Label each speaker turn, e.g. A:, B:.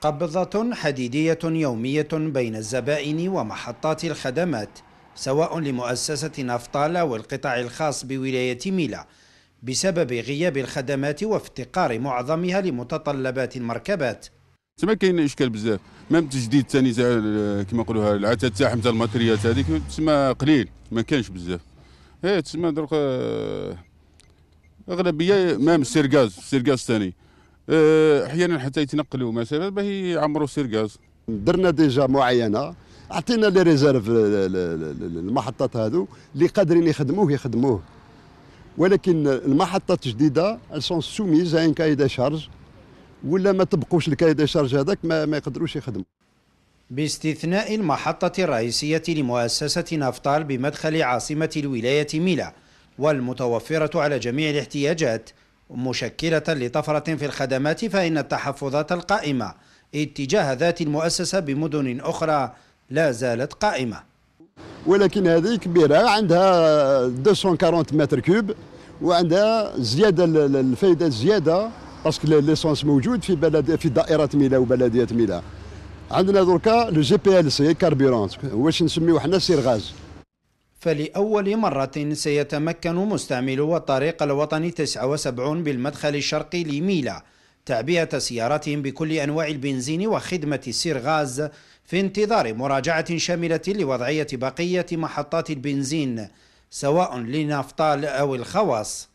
A: قبضة حديدية يومية بين الزبائن ومحطات الخدمات سواء لمؤسسة نفطال والقطاع الخاص بولاية ميلا بسبب غياب الخدمات وافتقار معظمها لمتطلبات المركبات
B: تما كاين اشكال بزاف مام تجديد ثاني كما يقولوها العتاد تاعهم تاع الماتريات هذيك تسمى قليل ما كانش بزاف هي إيه، تسمى درك آه، اغلبيه مام السيرغاز السيرغاز ثاني آه، احيانا حتى يتنقلوا مثلا باه يعمروا السيركاز درنا ديجا معينه اعطينا لي ريزيرف
C: المحطات هذو اللي قادرين يخدموه يخدموه ولكن المحطات الجديده سون سوميز ان دي شارج ولا ما الكاي دي شارج هذاك ما, ما يقدروش يخدموا
A: باستثناء المحطة الرئيسية لمؤسسة نفطال بمدخل عاصمة الولاية ميلا والمتوفرة على جميع الاحتياجات مشكلة لطفرة في الخدمات فإن التحفظات القائمة اتجاه ذات المؤسسة بمدن أخرى لا زالت قائمة
C: ولكن هذه كبيرة عندها 240 متر كوب وعندها زيادة الفائدة زيادة باسكو ليسونس موجود في بلد في دائرة ميلا وبلدية ميلا عندنا دركا لو جي بي ال سي كاربيرونت واش نسميو حنا سير غاز
A: فلأول مرة سيتمكن مستعملو الطريق الوطني 79 بالمدخل الشرقي لميلا تعبئة سياراتهم بكل أنواع البنزين وخدمة السيرغاز في انتظار مراجعة شاملة لوضعية بقية محطات البنزين سواء لنفطال أو الخواص